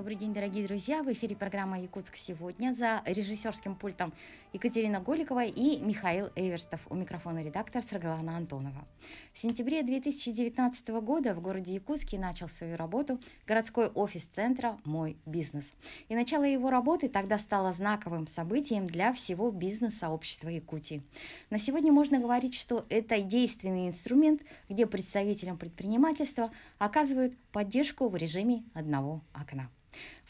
Добрый день, дорогие друзья! В эфире программа «Якутск сегодня» за режиссерским пультом Екатерина Голикова и Михаил Эверстов. У микрофона редактор Саргалана Антонова. В сентябре 2019 года в городе Якутске начал свою работу городской офис центра «Мой бизнес». И начало его работы тогда стало знаковым событием для всего бизнес-сообщества Якутии. На сегодня можно говорить, что это действенный инструмент, где представителям предпринимательства оказывают поддержку в режиме одного окна.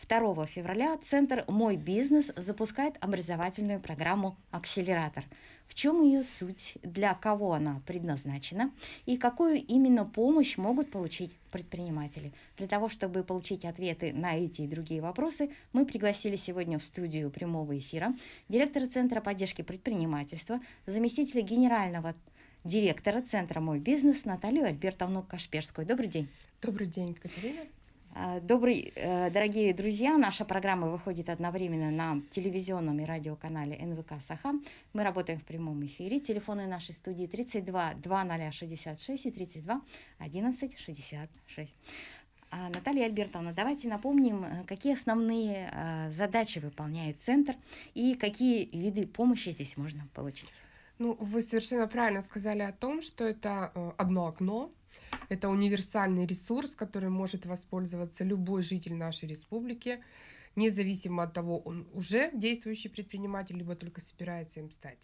2 февраля Центр «Мой бизнес» запускает образовательную программу «Акселератор». В чем ее суть, для кого она предназначена и какую именно помощь могут получить предприниматели. Для того, чтобы получить ответы на эти и другие вопросы, мы пригласили сегодня в студию прямого эфира директора Центра поддержки предпринимательства, заместителя генерального директора Центра «Мой бизнес» Наталью Альбертовну Кашперскую. Добрый день. Добрый день, Катерина. А, добрый, э, дорогие друзья, наша программа выходит одновременно на телевизионном и радиоканале НВК «Саха». Мы работаем в прямом эфире. Телефоны нашей студии 32 2066 и 32 11 66. Наталья Альбертовна, давайте напомним, э, какие основные э, задачи выполняет центр и какие виды помощи здесь можно получить. Ну, вы совершенно правильно сказали о том, что это одно окно, это универсальный ресурс, который может воспользоваться любой житель нашей республики, независимо от того, он уже действующий предприниматель, либо только собирается им стать.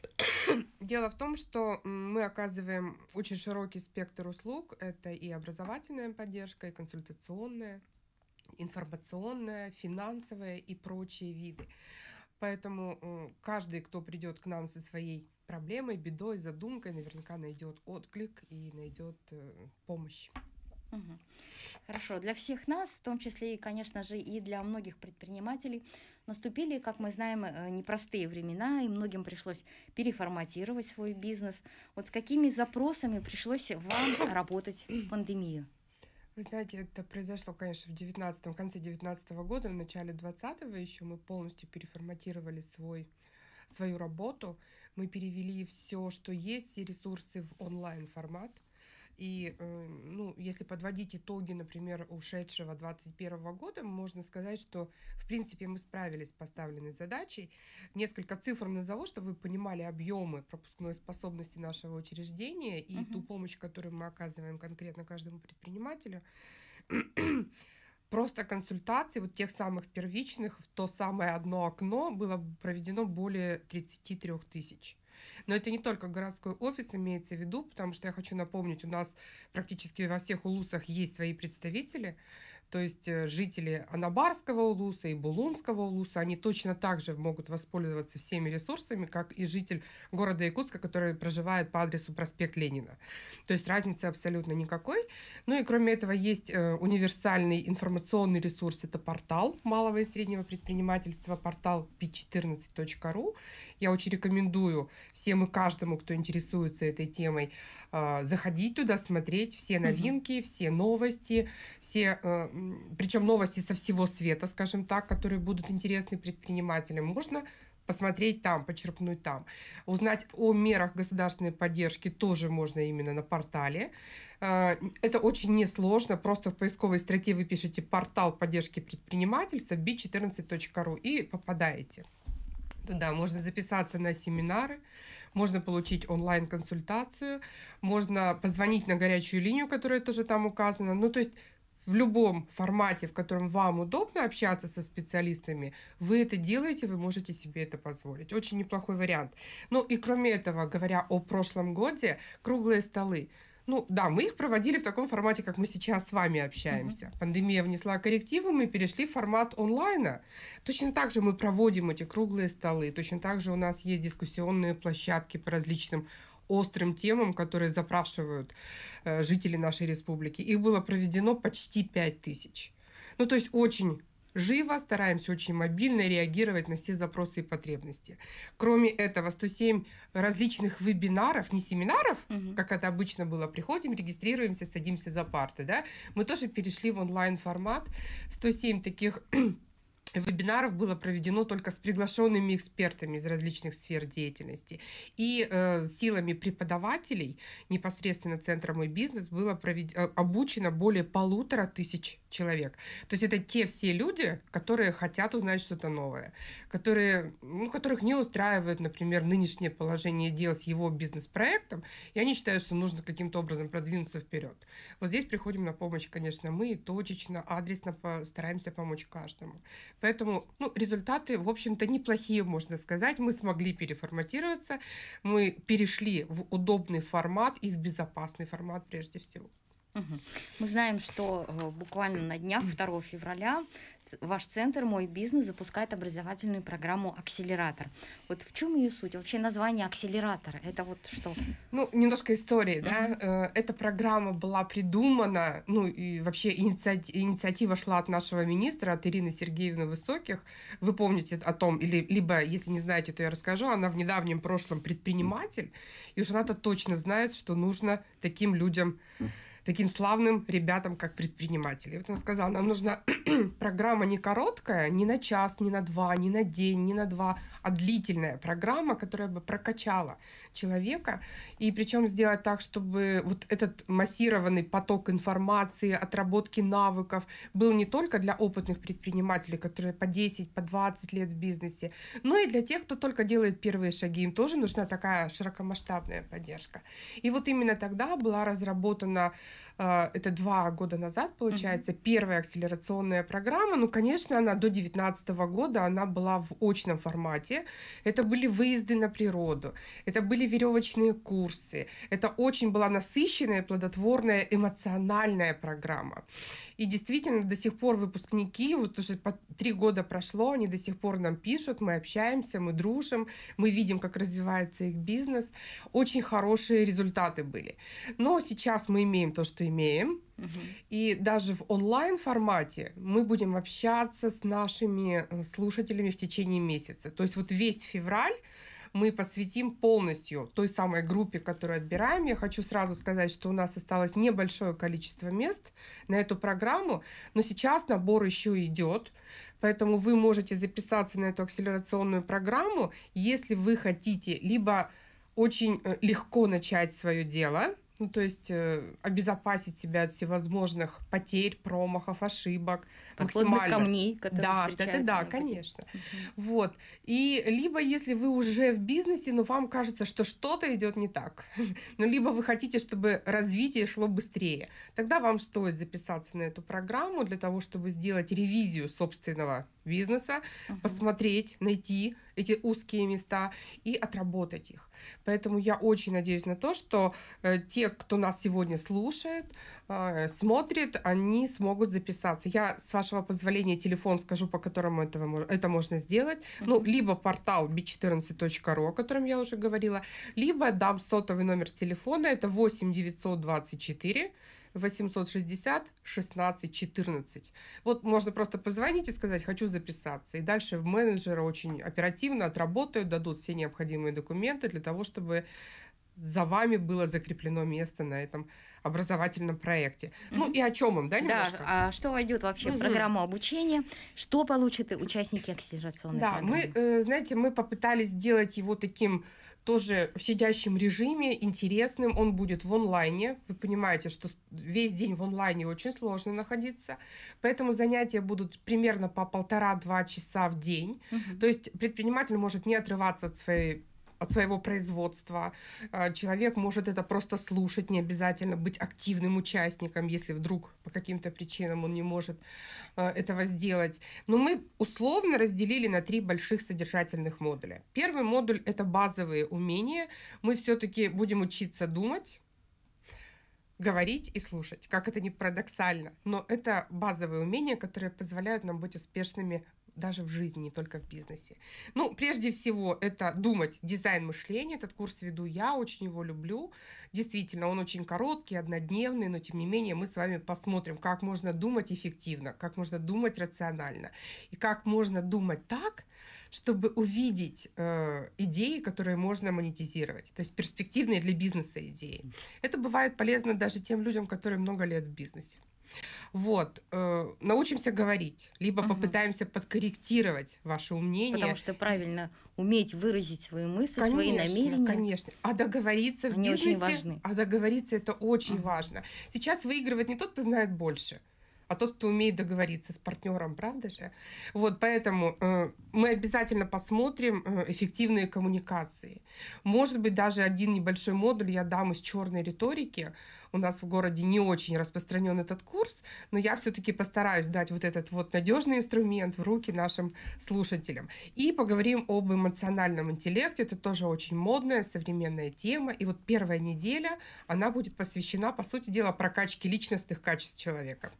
Дело в том, что мы оказываем очень широкий спектр услуг. Это и образовательная поддержка, и консультационная, информационная, финансовая и прочие виды. Поэтому каждый, кто придет к нам со своей проблемой, бедой, задумкой, наверняка найдет отклик и найдет э, помощь. Хорошо. Для всех нас, в том числе и, конечно же, и для многих предпринимателей, наступили, как мы знаем, э, непростые времена, и многим пришлось переформатировать свой бизнес. Вот с какими запросами пришлось вам работать в пандемию? Вы знаете, это произошло, конечно, в 19 конце 19 года, в начале 20 еще мы полностью переформатировали свой свою работу. Мы перевели все, что есть, все ресурсы в онлайн-формат. И, эм, ну, если подводить итоги, например, ушедшего 2021 года, можно сказать, что, в принципе, мы справились с поставленной задачей. Несколько цифр назову, чтобы вы понимали объемы пропускной способности нашего учреждения и угу. ту помощь, которую мы оказываем конкретно каждому предпринимателю просто консультаций, вот тех самых первичных, в то самое одно окно было проведено более 33 тысяч. Но это не только городской офис имеется в виду, потому что я хочу напомнить, у нас практически во всех улусах есть свои представители. То есть э, жители Анабарского улуса и Булунского улуса, они точно так же могут воспользоваться всеми ресурсами, как и житель города Якутска, который проживает по адресу проспект Ленина. То есть разницы абсолютно никакой. Ну и кроме этого есть э, универсальный информационный ресурс, это портал малого и среднего предпринимательства, портал p14.ru. Я очень рекомендую всем и каждому, кто интересуется этой темой, э, заходить туда, смотреть все новинки, все новости, все причем новости со всего света, скажем так, которые будут интересны предпринимателям, можно посмотреть там, почерпнуть там. Узнать о мерах государственной поддержки тоже можно именно на портале. Э, это очень несложно. Просто в поисковой строке вы пишете «портал поддержки предпринимательства» b14.ru и попадаете. Туда можно записаться на семинары, можно получить онлайн-консультацию, можно позвонить на горячую линию, которая тоже там указана. Ну, то есть в любом формате, в котором вам удобно общаться со специалистами, вы это делаете, вы можете себе это позволить. Очень неплохой вариант. Ну и кроме этого, говоря о прошлом годе, круглые столы. Ну да, мы их проводили в таком формате, как мы сейчас с вами общаемся. Mm-hmm. Пандемия внесла коррективы, мы перешли в формат онлайна. Точно так же мы проводим эти круглые столы, точно так же у нас есть дискуссионные площадки по различным острым темам, которые запрашивают э, жители нашей республики. Их было проведено почти 5 тысяч. Ну, то есть очень живо, стараемся очень мобильно реагировать на все запросы и потребности. Кроме этого, 107 различных вебинаров, не семинаров, угу. как это обычно было, приходим, регистрируемся, садимся за парты, да, мы тоже перешли в онлайн-формат. 107 таких вебинаров было проведено только с приглашенными экспертами из различных сфер деятельности. И э, силами преподавателей непосредственно Центра «Мой бизнес» было провед... Э, обучено более полутора тысяч человек. То есть это те все люди, которые хотят узнать что-то новое, которые, ну, которых не устраивает, например, нынешнее положение дел с его бизнес-проектом, и они считают, что нужно каким-то образом продвинуться вперед. Вот здесь приходим на помощь, конечно, мы точечно, адресно постараемся помочь каждому. Поэтому ну, результаты, в общем-то, неплохие, можно сказать. Мы смогли переформатироваться, мы перешли в удобный формат и в безопасный формат прежде всего. Мы знаем, что э, буквально на днях, 2 февраля, ваш центр «Мой бизнес» запускает образовательную программу «Акселератор». Вот в чем ее суть? Вообще название «Акселератор» — это вот что? Ну, немножко истории, да. Э, эта программа была придумана, ну и вообще инициати- инициатива шла от нашего министра, от Ирины Сергеевны Высоких. Вы помните о том, или либо, если не знаете, то я расскажу, она в недавнем прошлом предприниматель, и уж она-то точно знает, что нужно таким людям таким славным ребятам, как предприниматели. Вот она сказала, нам нужна программа не короткая, не на час, не на два, не на день, не на два, а длительная программа, которая бы прокачала человека. И причем сделать так, чтобы вот этот массированный поток информации, отработки навыков был не только для опытных предпринимателей, которые по 10, по 20 лет в бизнесе, но и для тех, кто только делает первые шаги. Им тоже нужна такая широкомасштабная поддержка. И вот именно тогда была разработана а, это два года назад, получается, угу. первая акселерационная программа. Ну, конечно, она до 2019 года, она была в очном формате. Это были выезды на природу, это были веревочные курсы, это очень была насыщенная, плодотворная, эмоциональная программа. И действительно, до сих пор выпускники, вот уже по три года прошло, они до сих пор нам пишут, мы общаемся, мы дружим, мы видим, как развивается их бизнес. Очень хорошие результаты были. Но сейчас мы имеем то, что имеем. И даже в онлайн-формате мы будем общаться с нашими э, слушателями в течение месяца. То есть вот весь февраль мы посвятим полностью той самой группе, которую отбираем. Я хочу сразу сказать, что у нас осталось небольшое количество мест на эту программу, но сейчас набор еще идет, поэтому вы можете записаться на эту акселерационную программу, если вы хотите либо очень э, легко начать свое дело – ну, то есть э, обезопасить себя от всевозможных потерь, промахов, ошибок, максимально. камней, которые да, встречаются. Да, да, да, конечно. Угу. Вот. И либо если вы уже в бизнесе, но вам кажется, что что-то идет не так, ну, либо вы хотите, чтобы развитие шло быстрее, тогда вам стоит записаться на эту программу для того, чтобы сделать ревизию собственного бизнеса, угу. посмотреть, найти, эти узкие места и отработать их. Поэтому я очень надеюсь на то, что э, те, кто нас сегодня слушает, э, смотрит, они смогут записаться. Я, с вашего позволения, телефон скажу, по которому этого, это можно сделать. Mm-hmm. Ну, либо портал b14.ru, о котором я уже говорила, либо дам сотовый номер телефона, это 8 924 860 16 14. Вот можно просто позвонить и сказать, хочу записаться. И дальше в менеджера очень оперативно отработают, дадут все необходимые документы для того, чтобы за вами было закреплено место на этом образовательном проекте. Mm-hmm. Ну и о чем он, да, немножко? Да, а что войдет вообще mm-hmm. в программу обучения? Что получат участники акселерационной да, программы? Да, э, мы, знаете, мы попытались сделать его таким тоже в сидящем режиме, интересным. Он будет в онлайне. Вы понимаете, что весь день в онлайне очень сложно находиться. Поэтому занятия будут примерно по полтора-два часа в день. Угу. То есть предприниматель может не отрываться от своей от своего производства. А, человек может это просто слушать, не обязательно быть активным участником, если вдруг по каким-то причинам он не может а, этого сделать. Но мы условно разделили на три больших содержательных модуля. Первый модуль — это базовые умения. Мы все-таки будем учиться думать, говорить и слушать. Как это не парадоксально, но это базовые умения, которые позволяют нам быть успешными даже в жизни, не только в бизнесе. Ну, прежде всего, это думать, дизайн мышления. Этот курс веду я, очень его люблю. Действительно, он очень короткий, однодневный, но тем не менее мы с вами посмотрим, как можно думать эффективно, как можно думать рационально и как можно думать так, чтобы увидеть э, идеи, которые можно монетизировать, то есть перспективные для бизнеса идеи. Это бывает полезно даже тем людям, которые много лет в бизнесе. Вот, э, научимся говорить, либо угу. попытаемся подкорректировать ваше умение. Потому что правильно уметь выразить свои мысли, конечно, свои намерения. Конечно, а договориться Они в бизнесе, очень важны. а договориться это очень угу. важно. Сейчас выигрывает не тот, кто знает больше, а тот, кто умеет договориться с партнером, правда же? Вот поэтому э, мы обязательно посмотрим э, эффективные коммуникации. Может быть, даже один небольшой модуль я дам из черной риторики. У нас в городе не очень распространен этот курс, но я все-таки постараюсь дать вот этот вот надежный инструмент в руки нашим слушателям. И поговорим об эмоциональном интеллекте. Это тоже очень модная современная тема. И вот первая неделя, она будет посвящена, по сути дела, прокачке личностных качеств человека.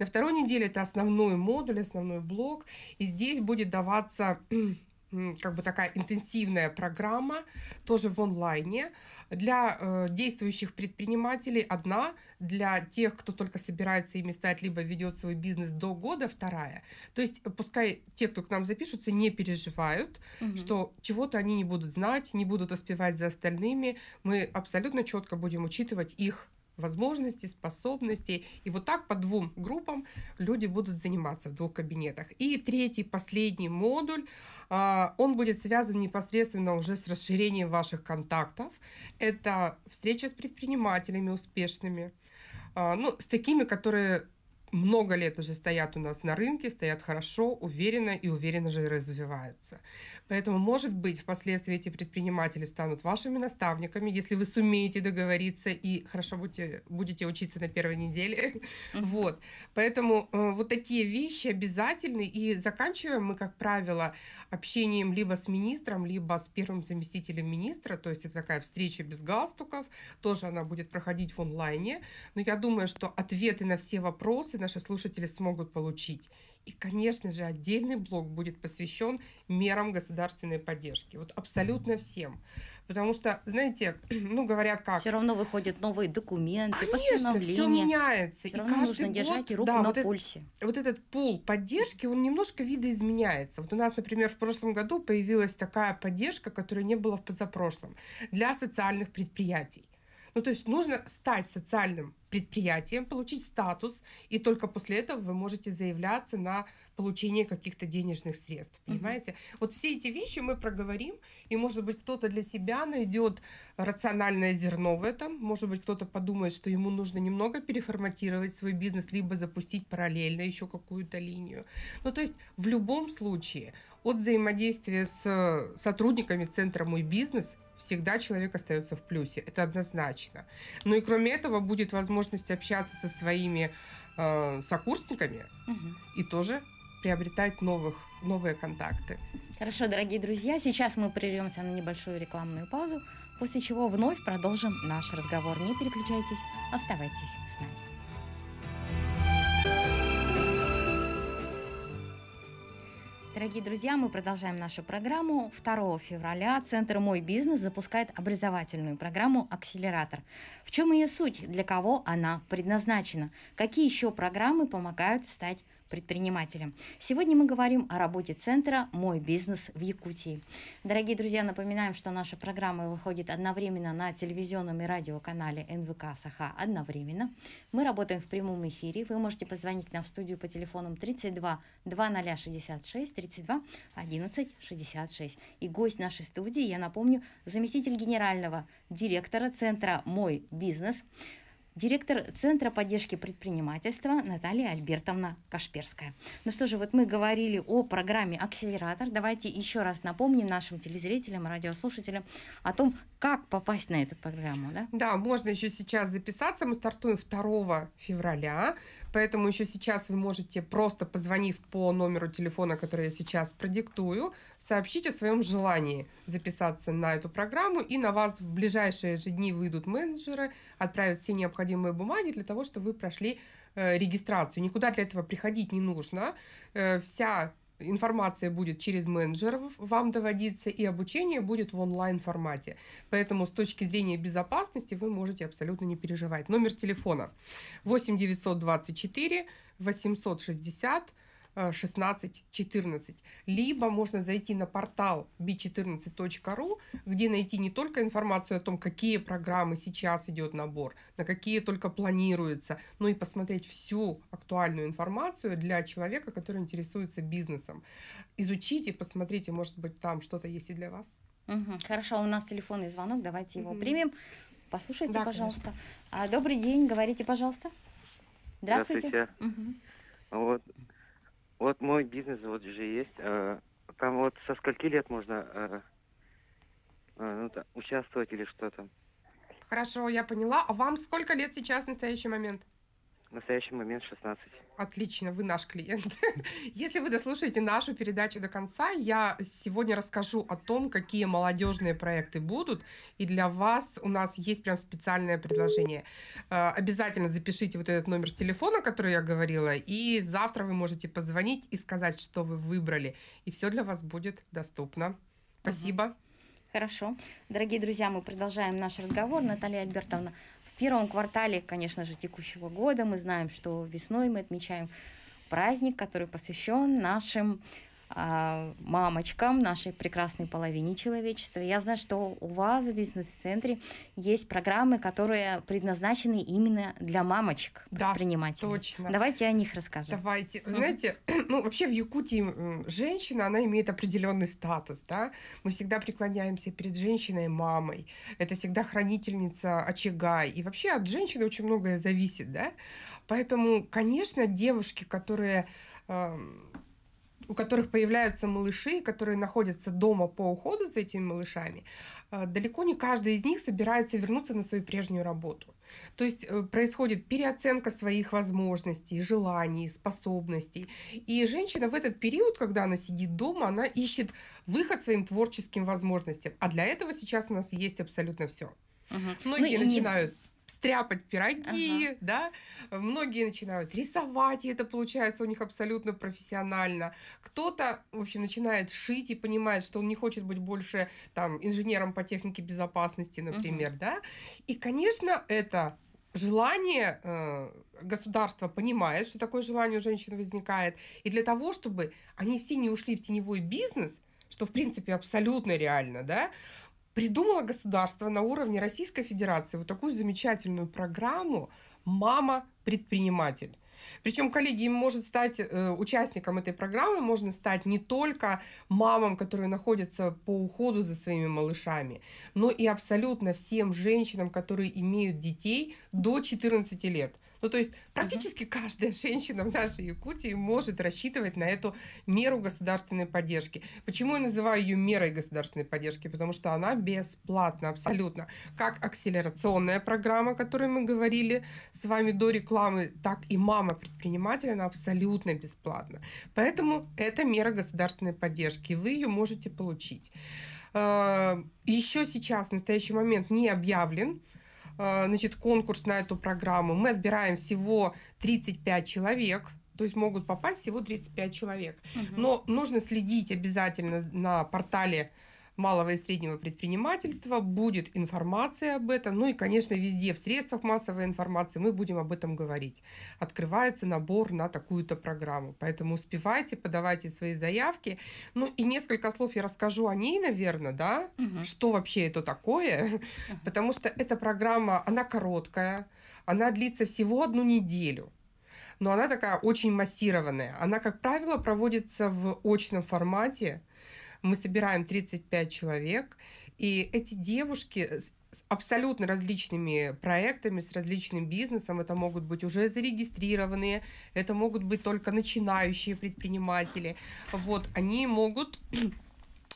На второй неделе это основной модуль, основной блок, и здесь будет даваться как бы такая интенсивная программа, тоже в онлайне, для э, действующих предпринимателей одна, для тех, кто только собирается ими стать, либо ведет свой бизнес до года, вторая. То есть э, пускай те, кто к нам запишутся, не переживают, угу. что чего-то они не будут знать, не будут успевать за остальными. Мы абсолютно четко будем учитывать их возможностей, способностей. И вот так по двум группам люди будут заниматься в двух кабинетах. И третий, последний модуль, а, он будет связан непосредственно уже с расширением ваших контактов. Это встреча с предпринимателями успешными, а, ну, с такими, которые много лет уже стоят у нас на рынке, стоят хорошо, уверенно и уверенно же развиваются. Поэтому, может быть, впоследствии эти предприниматели станут вашими наставниками, если вы сумеете договориться и хорошо будете, будете учиться на первой неделе. Вот. Поэтому э, вот такие вещи обязательны. И заканчиваем мы, как правило, общением либо с министром, либо с первым заместителем министра. То есть это такая встреча без галстуков. Тоже она будет проходить в онлайне. Но я думаю, что ответы на все вопросы наши слушатели смогут получить. И, конечно же, отдельный блок будет посвящен мерам государственной поддержки. Вот абсолютно всем. Потому что, знаете, ну говорят как. Все равно выходят новые документы, конечно, постановления. все меняется. Все равно и каждый нужно год, держать руку да, на вот пульсе. Этот, вот этот пул поддержки, он немножко видоизменяется. Вот у нас, например, в прошлом году появилась такая поддержка, которой не было в позапрошлом, для социальных предприятий. Ну, то есть нужно стать социальным предприятием, получить статус, и только после этого вы можете заявляться на получение каких-то денежных средств, понимаете? Mm-hmm. Вот все эти вещи мы проговорим, и, может быть, кто-то для себя найдет рациональное зерно в этом, может быть, кто-то подумает, что ему нужно немного переформатировать свой бизнес, либо запустить параллельно еще какую-то линию. Ну, то есть в любом случае от взаимодействия с э, сотрудниками центра «Мой бизнес» всегда человек остается в плюсе, это однозначно. Ну и кроме этого будет возможность общаться со своими э, сокурсниками угу. и тоже приобретать новых, новые контакты. Хорошо, дорогие друзья, сейчас мы прервемся на небольшую рекламную паузу, после чего вновь продолжим наш разговор. Не переключайтесь, оставайтесь с нами. Дорогие друзья, мы продолжаем нашу программу. 2 февраля Центр «Мой бизнес» запускает образовательную программу «Акселератор». В чем ее суть? Для кого она предназначена? Какие еще программы помогают стать предпринимателям. Сегодня мы говорим о работе центра «Мой бизнес» в Якутии. Дорогие друзья, напоминаем, что наша программа выходит одновременно на телевизионном и радиоканале НВК «Саха» одновременно. Мы работаем в прямом эфире. Вы можете позвонить нам в студию по телефонам 32 2066 32 11 66. И гость нашей студии, я напомню, заместитель генерального директора центра «Мой бизнес» директор Центра поддержки предпринимательства Наталья Альбертовна Кашперская. Ну что же, вот мы говорили о программе «Акселератор». Давайте еще раз напомним нашим телезрителям, радиослушателям о том, как попасть на эту программу. Да, да можно еще сейчас записаться. Мы стартуем 2 февраля. Поэтому еще сейчас вы можете, просто позвонив по номеру телефона, который я сейчас продиктую, сообщить о своем желании записаться на эту программу, и на вас в ближайшие же дни выйдут менеджеры, отправят все необходимые бумаги для того, чтобы вы прошли э, регистрацию. Никуда для этого приходить не нужно. Э, вся информация будет через менеджеров вам доводиться, и обучение будет в онлайн-формате. Поэтому с точки зрения безопасности вы можете абсолютно не переживать. Номер телефона 8 924 860 16-14. Э, Либо можно зайти на портал b14.ru, где найти не только информацию о том, какие программы сейчас идет набор, на какие только планируется, но и посмотреть всю актуальную информацию для человека, который интересуется бизнесом. Изучите, посмотрите, может быть, там что-то есть и для вас. Угу, хорошо, у нас телефонный звонок, давайте его угу. примем. Послушайте, да, пожалуйста. Конечно. А, добрый день, говорите, пожалуйста. Здравствуйте. Здравствуйте. Угу. Вот, вот мой бизнес вот же есть. Э, там вот со скольки лет можно э, э, ну, участвовать или что то Хорошо, я поняла. А вам сколько лет сейчас в настоящий момент? В настоящий момент 16. Отлично, вы наш клиент. Если вы дослушаете нашу передачу до конца, я сегодня расскажу о том, какие молодежные проекты будут. И для вас у нас есть прям специальное предложение. Э, обязательно запишите вот этот номер телефона, который я говорила, и завтра вы можете позвонить и сказать, что вы выбрали. И все для вас будет доступно. Спасибо. Хорошо. Дорогие друзья, мы продолжаем наш разговор. Наталья Альбертовна, первом квартале, конечно же, текущего года мы знаем, что весной мы отмечаем праздник, который посвящен нашим а, мамочкам, нашей прекрасной половине человечества. Я знаю, что у вас в бизнес-центре есть программы, которые предназначены именно для мамочек да, предпринимателей. точно. Давайте о них расскажем. Давайте. Вы ну. знаете, ну, вообще в Якутии женщина, она имеет определенный статус, да? Мы всегда преклоняемся перед женщиной-мамой. Это всегда хранительница очага. И вообще от женщины очень многое зависит, да? Поэтому, конечно, девушки, которые у которых появляются малыши, которые находятся дома по уходу за этими малышами, э, далеко не каждый из них собирается вернуться на свою прежнюю работу. То есть э, происходит переоценка своих возможностей, желаний, способностей. И женщина в этот период, когда она сидит дома, она ищет выход своим творческим возможностям. А для этого сейчас у нас есть абсолютно все. Угу. Многие ну, начинают не стряпать пироги, ага. да. Многие начинают рисовать, и это получается у них абсолютно профессионально. Кто-то, в общем, начинает шить и понимает, что он не хочет быть больше там инженером по технике безопасности, например, угу. да. И, конечно, это желание э, государство понимает, что такое желание у женщин возникает, и для того, чтобы они все не ушли в теневой бизнес, что в принципе абсолютно реально, да, придумало государство на уровне Российской Федерации вот такую замечательную программу «Мама-предприниматель». Причем, коллеги, им может стать э, участником этой программы, можно стать не только мамам, которые находятся по уходу за своими малышами, но и абсолютно всем женщинам, которые имеют детей до 14 лет. Ну, то есть практически угу. каждая женщина в нашей Якутии может рассчитывать на эту меру государственной поддержки. Почему я называю ее мерой государственной поддержки? Потому что она бесплатна абсолютно. Как акселерационная программа, о которой мы говорили с вами до рекламы, так и мама предпринимателя, она абсолютно бесплатна. Поэтому это мера государственной поддержки. Вы ее можете получить. Э, Еще сейчас, в настоящий момент, не объявлен а, значит, конкурс на эту программу. Мы отбираем всего 35 человек, то есть могут попасть всего 35 человек. Угу. Но нужно следить обязательно на портале малого и среднего предпринимательства, будет информация об этом, ну и, конечно, везде в средствах массовой информации мы будем об этом говорить. Открывается набор на такую-то программу, поэтому успевайте, подавайте свои заявки. Ну и несколько слов я расскажу о ней, наверное, да, угу. что вообще это такое, угу. потому что эта программа, она короткая, она длится всего одну неделю но она такая очень массированная. Она, как правило, проводится в очном формате, мы собираем 35 человек, и эти девушки с абсолютно различными проектами, с различным бизнесом. Это могут быть уже зарегистрированные, это могут быть только начинающие предприниматели. Вот, они могут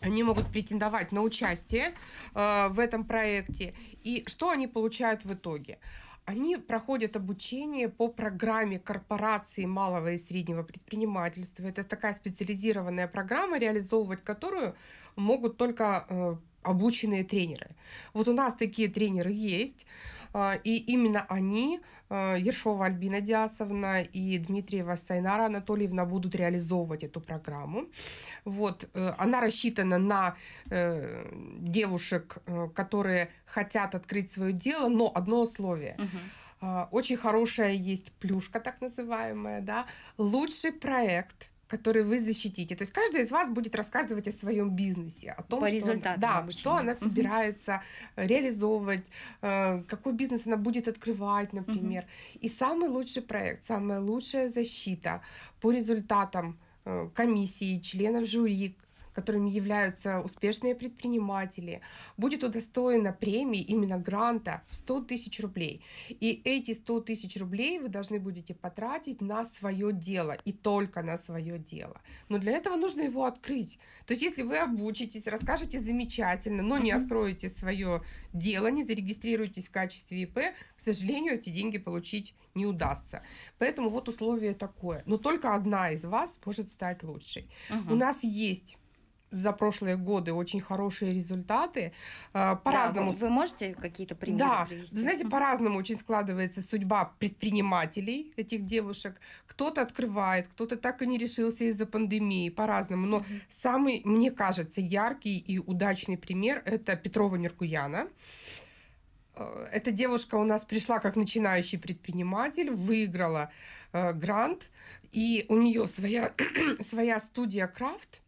они могут претендовать на участие э, в этом проекте. И что они получают в итоге? они проходят обучение по программе корпорации малого и среднего предпринимательства. Это такая специализированная программа, реализовывать которую могут только э, обученные тренеры. Вот у нас такие тренеры есть, а, и именно они, а, Ершова Альбина Диасовна и Дмитриева Сайнара Анатольевна, будут реализовывать эту программу. Вот, э, она рассчитана на э, девушек, э, которые хотят открыть свое дело, но одно условие. Угу. Очень хорошая есть плюшка, так называемая, да, лучший проект – которые вы защитите. То есть каждая из вас будет рассказывать о своем бизнесе, о том, По что, результатам, да, что она собирается угу. реализовывать, э, какой бизнес она будет открывать, например. Угу. И самый лучший проект, самая лучшая защита по результатам э, комиссии, членов жюри, которыми являются успешные предприниматели, будет удостоена премии именно гранта в 100 тысяч рублей. И эти 100 тысяч рублей вы должны будете потратить на свое дело и только на свое дело. Но для этого нужно его открыть. То есть если вы обучитесь, расскажете замечательно, но не откроете свое дело, не зарегистрируетесь в качестве ИП, к сожалению, эти деньги получить не удастся. Поэтому вот условие такое. Но только одна из вас может стать лучшей. Угу. У нас есть за прошлые годы очень хорошие результаты. Э, по-разному. Да, вы можете какие-то примеры Да, привести? знаете, по-разному очень складывается судьба предпринимателей, этих девушек. Кто-то открывает, кто-то так и не решился из-за пандемии, по-разному. Но mm-hmm. самый, мне кажется, яркий и удачный пример – это Петрова Неркуяна. Э, эта девушка у нас пришла как начинающий предприниматель, выиграла э, грант, и у нее своя, своя студия крафт,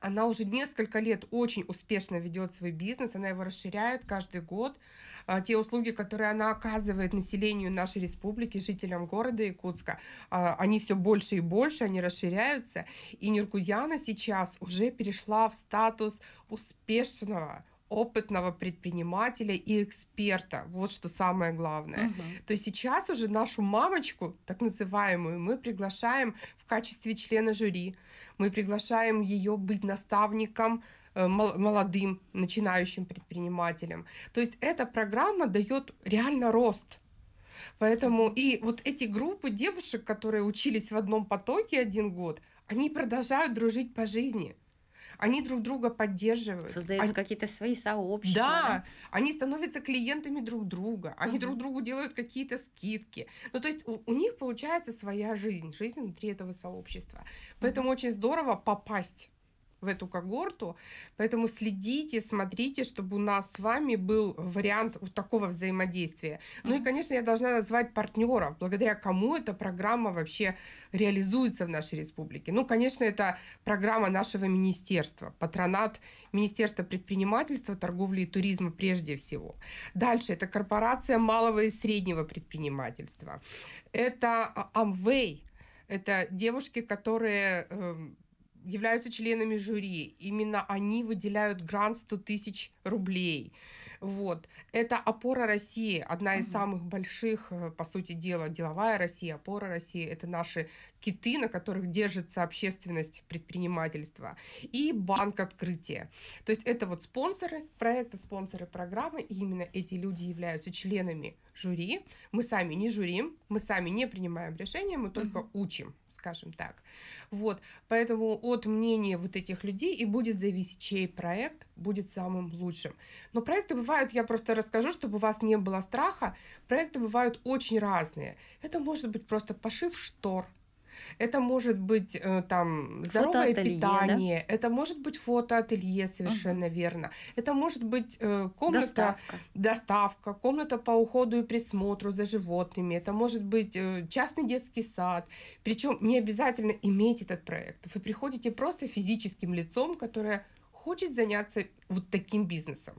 она уже несколько лет очень успешно ведет свой бизнес, она его расширяет каждый год. А, те услуги, которые она оказывает населению нашей республики, жителям города Якутска, а, они все больше и больше, они расширяются. И Нюркуяна сейчас уже перешла в статус успешного, опытного предпринимателя и эксперта. Вот что самое главное. Угу. То есть сейчас уже нашу мамочку, так называемую, мы приглашаем в качестве члена жюри. Мы приглашаем ее быть наставником э, молодым начинающим предпринимателям. То есть эта программа дает реально рост Поэтому и вот эти группы девушек, которые учились в одном потоке один год, они продолжают дружить по жизни они друг друга поддерживают. Создают они... какие-то свои сообщества. Да, они становятся клиентами друг друга, они угу. друг другу делают какие-то скидки. Ну, то есть у, у них получается своя жизнь, жизнь внутри этого сообщества. Поэтому угу. очень здорово попасть в эту когорту. Поэтому следите, смотрите, чтобы у нас с вами был вариант вот такого взаимодействия. Ну и, конечно, я должна назвать партнеров, благодаря кому эта программа вообще реализуется в нашей республике. Ну, конечно, это программа нашего министерства, патронат Министерства предпринимательства, торговли и туризма прежде всего. Дальше это корпорация малого и среднего предпринимательства. Это а, Amway, это девушки, которые эм, являются членами жюри. Именно они выделяют грант 100 тысяч рублей. Вот. Это опора России, одна из mm самых больших, э, по сути дела, деловая Россия, опора России. Это наши киты, на которых держится общественность предпринимательства. И банк открытия. То есть это вот спонсоры проекта, спонсоры программы. И именно эти люди являются членами жюри. Мы сами не жюрим, мы сами не принимаем решения, мы только mm учим скажем так. Вот, поэтому от мнения вот этих людей и будет зависеть, чей проект будет самым лучшим. Но проекты бывают, я просто расскажу, чтобы у вас не было страха, проекты бывают очень разные. Это может быть просто пошив штор, это может быть э, там здоровое питание, да? это может быть фотоателье, совершенно угу. верно, это может быть э, комната, доставка. доставка, комната по уходу и присмотру за животными, это может быть э, частный детский сад, причем не обязательно иметь этот проект, вы приходите просто физическим лицом, которое хочет заняться вот таким бизнесом.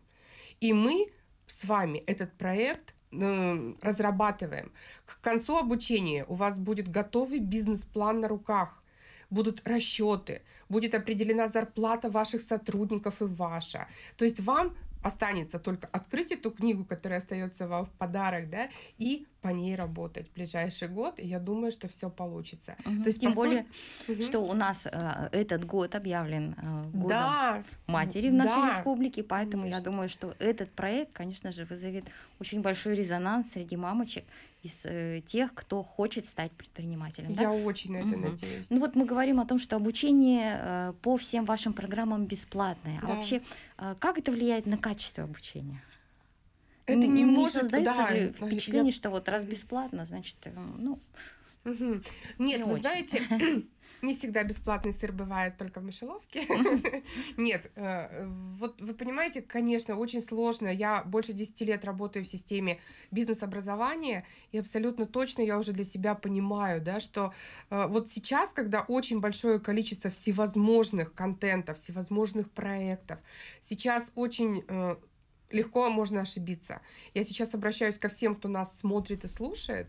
И мы с вами этот проект разрабатываем. К концу обучения у вас будет готовый бизнес-план на руках, будут расчеты, будет определена зарплата ваших сотрудников и ваша. То есть вам останется только открыть эту книгу, которая остается вам в подарок, да, и по ней работать в ближайший год, и я думаю, что все получится. Угу. То есть, Тем более, угу. что у нас э, этот год объявлен э, годом да. матери в нашей да. республике, поэтому конечно. я думаю, что этот проект, конечно же, вызовет очень большой резонанс среди мамочек, из э, тех, кто хочет стать предпринимателем. Я да? очень на это угу. надеюсь. Ну вот мы говорим о том, что обучение э, по всем вашим программам бесплатное. А да. А вообще, э, как это влияет на качество обучения? Это не, не может создается да, ли впечатление, я... что вот раз бесплатно, значит, э, ну. Угу. Нет, не вы очень. знаете. Не всегда бесплатный сыр бывает только в мышеловке. Нет, э, вот вы понимаете, конечно, очень сложно. Я больше 10 лет работаю в системе бизнес-образования, и абсолютно точно я уже для себя понимаю, да, что э, вот сейчас, когда очень большое количество всевозможных контентов, всевозможных проектов, сейчас очень э, легко можно ошибиться. Я сейчас обращаюсь ко всем, кто нас смотрит и слушает.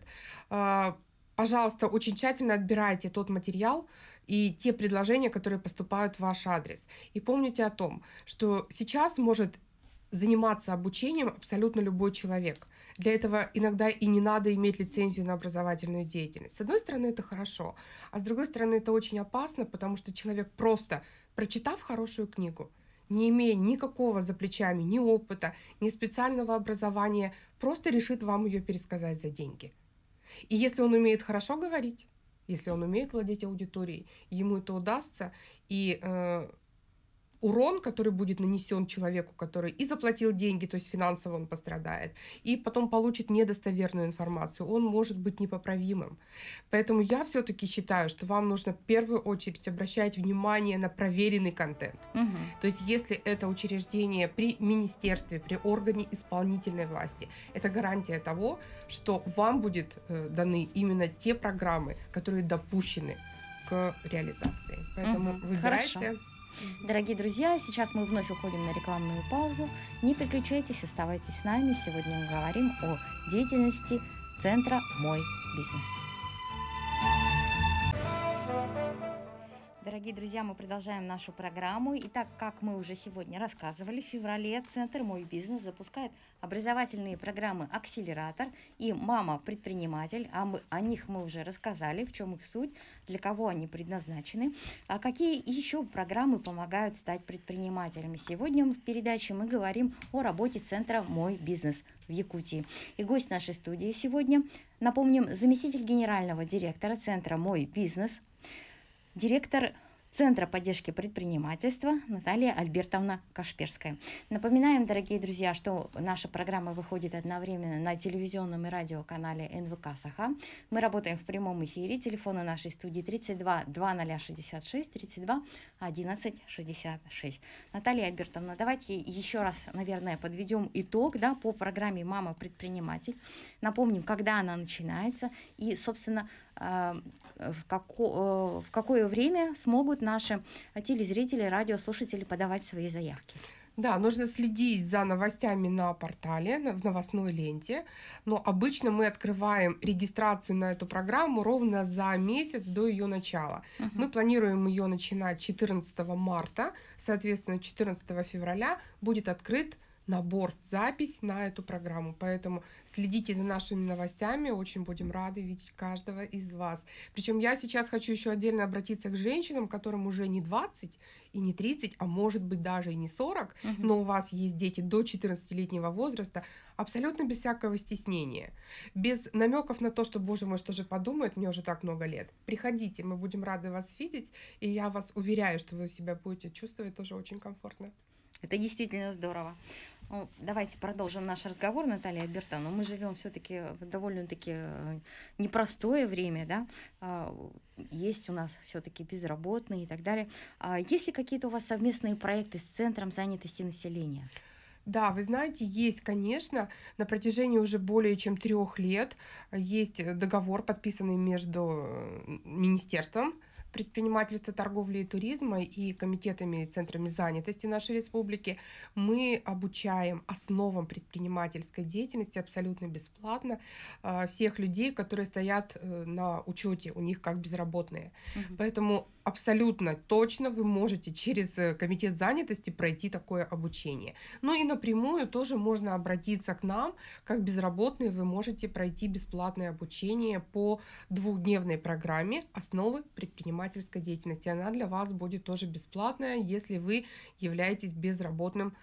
Пожалуйста, очень тщательно отбирайте тот материал и те предложения, которые поступают в ваш адрес. И помните о том, что сейчас может заниматься обучением абсолютно любой человек. Для этого иногда и не надо иметь лицензию на образовательную деятельность. С одной стороны, это хорошо, а с другой стороны, это очень опасно, потому что человек просто, прочитав хорошую книгу, не имея никакого за плечами ни опыта, ни специального образования, просто решит вам ее пересказать за деньги – и если он умеет хорошо говорить, если он умеет владеть аудиторией, ему это удастся, и э, урон, который будет нанесен человеку, который и заплатил деньги, то есть финансово он пострадает, и потом получит недостоверную информацию, он может быть непоправимым. Поэтому я все-таки считаю, что вам нужно в первую очередь обращать внимание на проверенный контент. Угу. То есть если это учреждение при министерстве, при органе исполнительной власти, это гарантия того, что вам будут э, даны именно те программы, которые допущены к реализации. Поэтому угу. выбирайте. Хорошо Дорогие друзья, сейчас мы вновь уходим на рекламную паузу. Не переключайтесь, оставайтесь с нами. Сегодня мы говорим о деятельности Центра «Мой бизнес». Дорогие друзья, мы продолжаем нашу программу. И так как мы уже сегодня рассказывали, в феврале Центр «Мой бизнес» запускает образовательные программы «Акселератор» и «Мама предприниматель». А мы, о них мы уже рассказали, в чем их суть, для кого они предназначены. А какие еще программы помогают стать предпринимателями? Сегодня в передаче мы говорим о работе Центра «Мой бизнес» в Якутии. И гость нашей студии сегодня, напомним, заместитель генерального директора Центра «Мой бизнес» директор Центра поддержки предпринимательства Наталья Альбертовна Кашперская. Напоминаем, дорогие друзья, что наша программа выходит одновременно на телевизионном и радиоканале НВК «Саха». Мы работаем в прямом эфире. Телефоны нашей студии 32 2066 32 11 66. Наталья Альбертовна, давайте еще раз, наверное, подведем итог да, по программе «Мама-предприниматель». Напомним, когда она начинается и, собственно, а, в, како, э, в какое время смогут наши телезрители, радиослушатели подавать свои заявки. Да, нужно следить за новостями на портале, в новостной ленте. Но обычно мы открываем регистрацию на эту программу ровно за месяц до ее начала. Угу. Мы планируем ее начинать 14 марта. Соответственно, 14 февраля будет открыт набор, запись на эту программу. Поэтому следите за нашими новостями, очень будем рады видеть каждого из вас. Причем я сейчас хочу еще отдельно обратиться к женщинам, которым уже не 20 и не 30, а может быть даже и не 40, угу. но у вас есть дети до 14-летнего возраста, абсолютно без всякого стеснения, без намеков на то, что, боже мой, что же подумают, мне уже так много лет. Приходите, мы будем рады вас видеть, и я вас уверяю, что вы себя будете чувствовать тоже очень комфортно. Это действительно здорово. Ну, давайте продолжим наш разговор, Наталья Берта. Но Мы живем все-таки в довольно-таки э, непростое время, да? А, есть у нас все-таки безработные и так далее. А есть ли какие-то у вас совместные проекты с Центром занятости населения? Да, вы знаете, есть, конечно, на протяжении уже более чем трех лет э, есть договор, подписанный между э, министерством, предпринимательства, торговли и туризма и комитетами и центрами занятости нашей республики мы обучаем основам предпринимательской деятельности абсолютно бесплатно э, всех людей, которые стоят э, на учете у них как безработные. Угу. Поэтому абсолютно точно вы можете через э, комитет занятости пройти такое обучение. Ну и напрямую тоже можно обратиться к нам, как безработные вы можете пройти бесплатное обучение по двухдневной программе «Основы предпринимательства предпринимательской деятельности. Она для вас будет тоже бесплатная, если вы являетесь безработным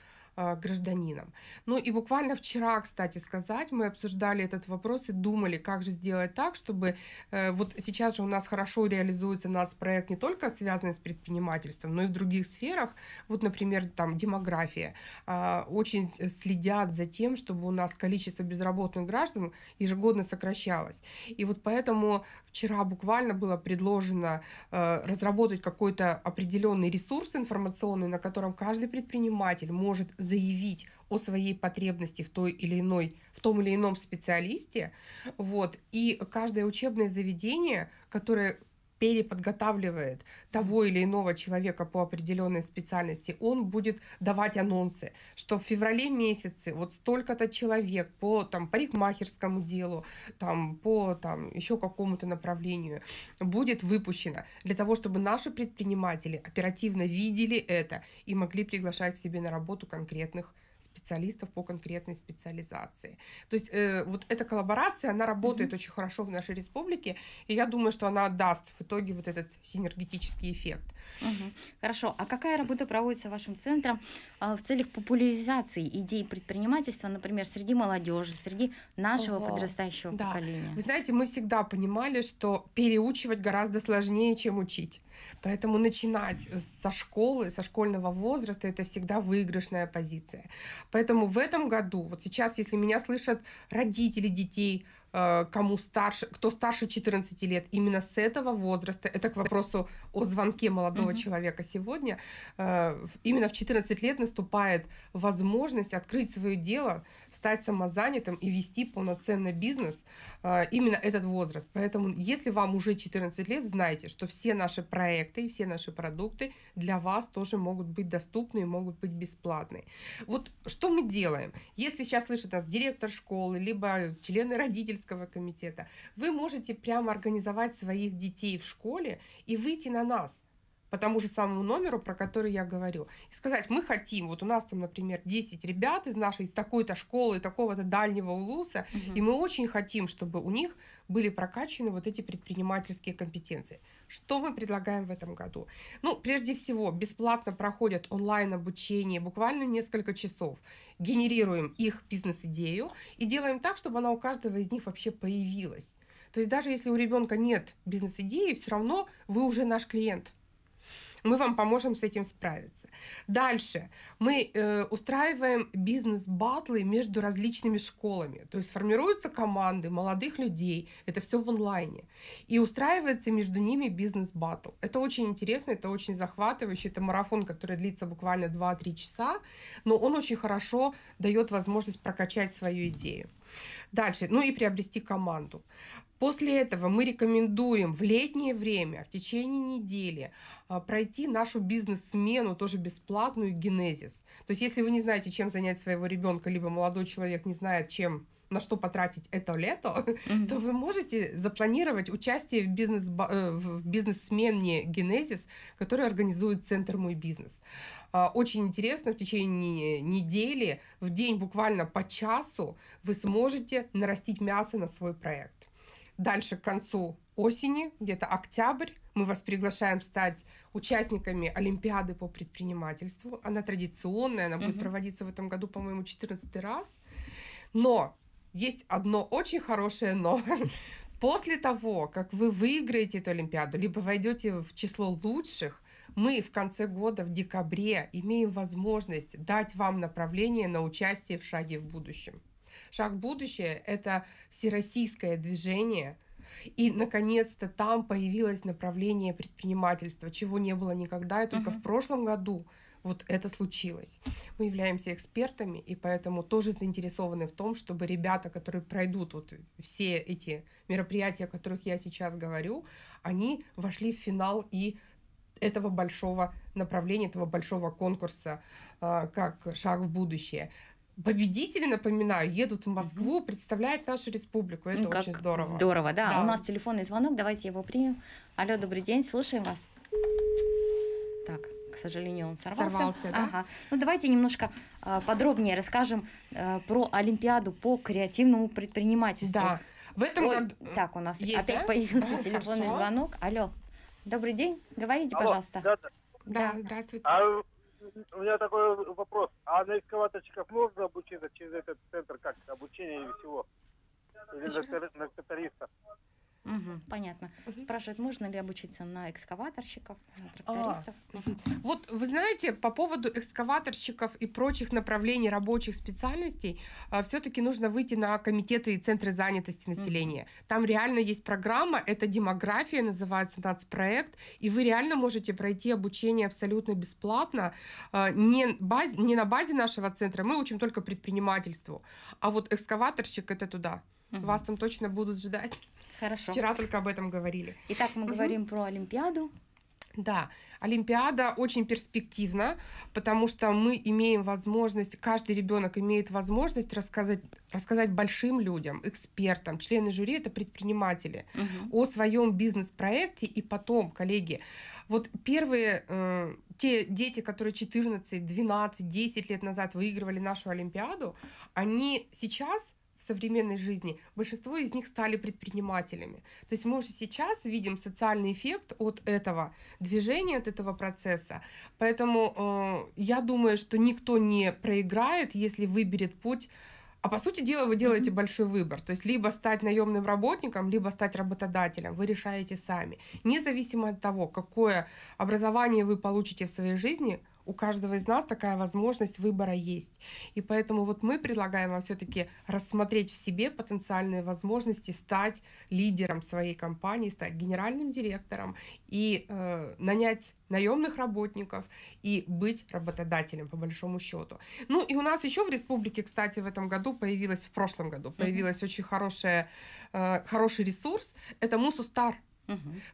а, гражданином. Ну и буквально вчера, кстати сказать, мы обсуждали этот вопрос и думали, как же сделать так, чтобы э, вот сейчас же у нас хорошо реализуется наш проект не только связанный с предпринимательством, но и в других сферах. Вот, например, там демография. А, очень следят за тем, чтобы у нас количество безработных граждан ежегодно сокращалось. И вот поэтому вчера буквально было предложено э, разработать какой-то определенный ресурс информационный, на котором каждый предприниматель может заявить о своей потребности в той или иной, в том или ином специалисте, вот, и каждое учебное заведение, которое переподготавливает того или иного человека по определенной специальности, он будет давать анонсы, что в феврале месяце вот столько-то человек по там, парикмахерскому делу, там, по там, еще какому-то направлению будет выпущено, для того, чтобы наши предприниматели оперативно видели это и могли приглашать к себе на работу конкретных людей специалистов по конкретной специализации. То есть э, вот эта коллаборация, она работает mm-hmm. очень хорошо в нашей республике, и я думаю, что она даст в итоге вот этот синергетический эффект. Mm-hmm. Хорошо. А какая работа проводится вашим центром э, в целях популяризации идей предпринимательства, например, среди молодежи, среди нашего Ого. подрастающего да. поколения? Вы знаете, мы всегда понимали, что переучивать гораздо сложнее, чем учить. Поэтому начинать со школы, со школьного возраста, это всегда выигрышная позиция. Поэтому в этом году, вот сейчас, если меня слышат родители детей, э, кому старше, кто старше 14 лет, именно с этого возраста, это к вопросу о звонке молодого mm-hmm. человека сегодня, э, именно в 14 лет наступает возможность открыть свое дело, стать самозанятым и вести полноценный бизнес э, именно этот возраст. Поэтому, если вам уже 14 лет, знайте, что все наши проекты и все наши продукты для вас тоже могут быть доступны и могут быть бесплатны. Вот что мы делаем? Если сейчас слышит нас директор школы, либо члены родительского комитета, вы можете прямо организовать своих детей в школе и выйти на нас – по тому же самому номеру, про который я говорю. И сказать, мы хотим, вот у нас там, например, 10 ребят из нашей такой-то школы, такого-то дальнего улуса, угу. и мы очень хотим, чтобы у них были прокачаны вот эти предпринимательские компетенции. Что мы предлагаем в этом году? Ну, прежде всего, бесплатно проходят онлайн-обучение буквально несколько часов. Генерируем их бизнес-идею и делаем так, чтобы она у каждого из них вообще появилась. То есть даже если у ребенка нет бизнес-идеи, все равно вы уже наш клиент мы вам поможем с этим справиться. Дальше мы э, устраиваем бизнес-батлы между различными школами, то есть формируются команды молодых людей, это все в онлайне, и устраивается между ними бизнес-батл. Это очень интересно, это очень захватывающе, это марафон, который длится буквально 2-3 часа, но он очень хорошо дает возможность прокачать свою идею. Дальше, ну и приобрести команду. После этого мы рекомендуем в летнее время, в течение недели, а, пройти нашу бизнес-смену, тоже бесплатную, генезис. То есть, если вы не знаете, чем занять своего ребенка, либо молодой человек не знает, чем на что потратить это лето, mm-hmm. то вы можете запланировать участие в, бизнес, э, в бизнес-смене «Генезис», который организует Центр «Мой бизнес». А, очень интересно, в течение недели, в день буквально по часу вы сможете нарастить мясо на свой проект. Дальше к концу осени, где-то октябрь, мы вас приглашаем стать участниками Олимпиады по предпринимательству. Она традиционная, она угу. будет проводиться в этом году, по-моему, 14 раз. Но есть одно очень хорошее но. После того, как вы выиграете эту Олимпиаду, либо войдете в число лучших, мы в конце года, в декабре, имеем возможность дать вам направление на участие в шаге в будущем. Шаг в будущее — это всероссийское движение, и, наконец-то, там появилось направление предпринимательства, чего не было никогда, и только uh-huh. в прошлом году вот это случилось. Мы являемся экспертами, и поэтому тоже заинтересованы в том, чтобы ребята, которые пройдут вот все эти мероприятия, о которых я сейчас говорю, они вошли в финал и этого большого направления, этого большого конкурса, а, как шаг в будущее победители, напоминаю, едут в Москву, представляют нашу республику. Это ну, очень здорово. Здорово, да. да. У нас телефонный звонок, давайте его примем. Алло, добрый день, слушаем вас. Так, к сожалению, он сорвался. Сорвался, да? Ага. Ну, давайте немножко э, подробнее расскажем э, про Олимпиаду по креативному предпринимательству. Да. В этом Ой, году... Так, у нас Есть, опять да? появился да, телефонный хорошо. звонок. Алло, добрый день, говорите, Алло, пожалуйста. Да, да. да. да здравствуйте. А у меня такой вопрос. А на экскаваторщиков можно обучиться через этот центр, как обучение и всего? Или на, на катариста? Угу, понятно. Угу. Спрашивают, можно ли обучиться на экскаваторщиков, на а, трактористов? А, угу. Вот вы знаете, по поводу экскаваторщиков и прочих направлений рабочих специальностей, а, все-таки нужно выйти на комитеты и центры занятости населения. Угу. Там реально есть программа, это демография, называется нацпроект, и вы реально можете пройти обучение абсолютно бесплатно, а, не, баз, не на базе нашего центра, мы учим только предпринимательству, а вот экскаваторщик это туда. Угу. Вас там точно будут ждать. Хорошо. Вчера только об этом говорили. Итак, мы угу. говорим про Олимпиаду. Да, Олимпиада очень перспективна, потому что мы имеем возможность, каждый ребенок имеет возможность рассказать, рассказать большим людям, экспертам, члены жюри это предприниматели угу. о своем бизнес-проекте и потом, коллеги, вот первые э, те дети, которые 14, 12, 10 лет назад выигрывали нашу Олимпиаду, они сейчас современной жизни, большинство из них стали предпринимателями. То есть мы уже сейчас видим социальный эффект от этого движения, от этого процесса. Поэтому э, я думаю, что никто не проиграет, если выберет путь а по сути дела вы делаете mm-hmm. большой выбор. То есть либо стать наемным работником, либо стать работодателем. Вы решаете сами. Независимо от того, какое образование вы получите в своей жизни, у каждого из нас такая возможность выбора есть. И поэтому вот мы предлагаем вам все-таки рассмотреть в себе потенциальные возможности стать лидером своей компании, стать генеральным директором и э, нанять наемных работников и быть работодателем по большому счету. Ну и у нас еще в республике, кстати, в этом году появилась, в прошлом году появилась mm-hmm. очень хорошая, э, хороший ресурс. Это Мусустар.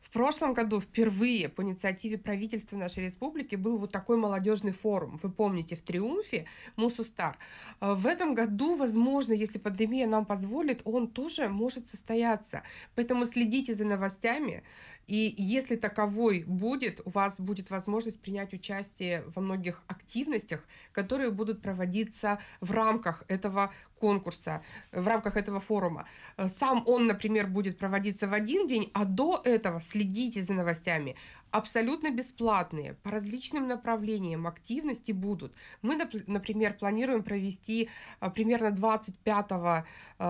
В прошлом году впервые по инициативе правительства нашей республики был вот такой молодежный форум. Вы помните, в Триумфе Мусустар. А, в этом году, возможно, если пандемия нам позволит, он тоже может состояться. Поэтому следите за новостями, и если таковой будет, у вас будет возможность принять участие во многих активностях, которые будут проводиться в рамках этого конкурса, в рамках этого форума. Э, сам он, например, будет проводиться в один день, а до этого следите за новостями. Абсолютно бесплатные, по различным направлениям активности будут. Мы, например, планируем провести э, примерно 25 э,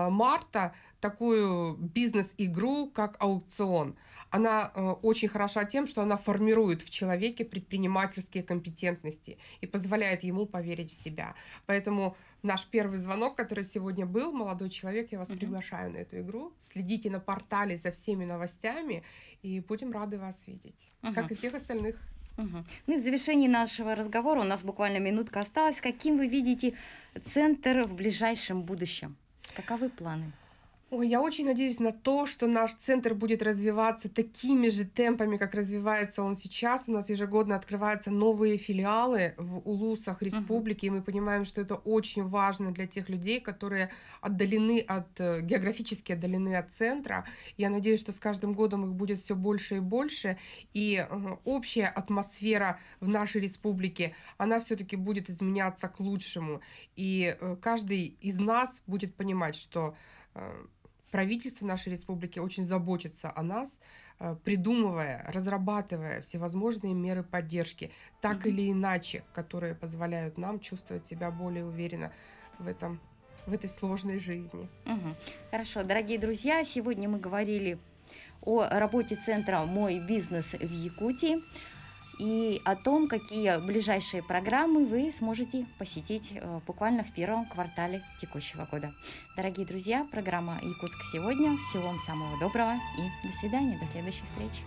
марта такую бизнес-игру, как аукцион – она э, очень хороша тем, что она формирует в человеке предпринимательские компетентности и позволяет ему поверить в себя. Поэтому наш первый звонок, который сегодня был, молодой человек, я вас угу. приглашаю на эту игру. Следите на портале за всеми новостями, и будем рады вас видеть, угу. как и всех остальных. Угу. Ну и в завершении нашего разговора у нас буквально минутка осталась. Каким вы видите центр в ближайшем будущем? Каковы планы? Ой, я очень надеюсь на то, что наш центр будет развиваться такими же темпами, как развивается он сейчас. У нас ежегодно открываются новые филиалы в улусах республики, uh-huh. и мы понимаем, что это очень важно для тех людей, которые отдалены от э, географически отдалены от центра. Я надеюсь, что с каждым годом их будет все больше и больше, и э, общая атмосфера в нашей республике она все-таки будет изменяться к лучшему, и э, каждый из нас будет понимать, что правительство нашей республики очень заботится о нас, э, придумывая, разрабатывая всевозможные меры поддержки, так mm-hmm. или иначе, которые позволяют нам чувствовать себя более уверенно в этом в этой сложной жизни. Угу. Хорошо, дорогие друзья, сегодня мы говорили о работе центра «Мой бизнес» в Якутии и о том, какие ближайшие программы вы сможете посетить э, буквально в первом квартале текущего года. Дорогие друзья, программа «Якутск сегодня». Всего вам самого доброго и до свидания, до следующих встреч.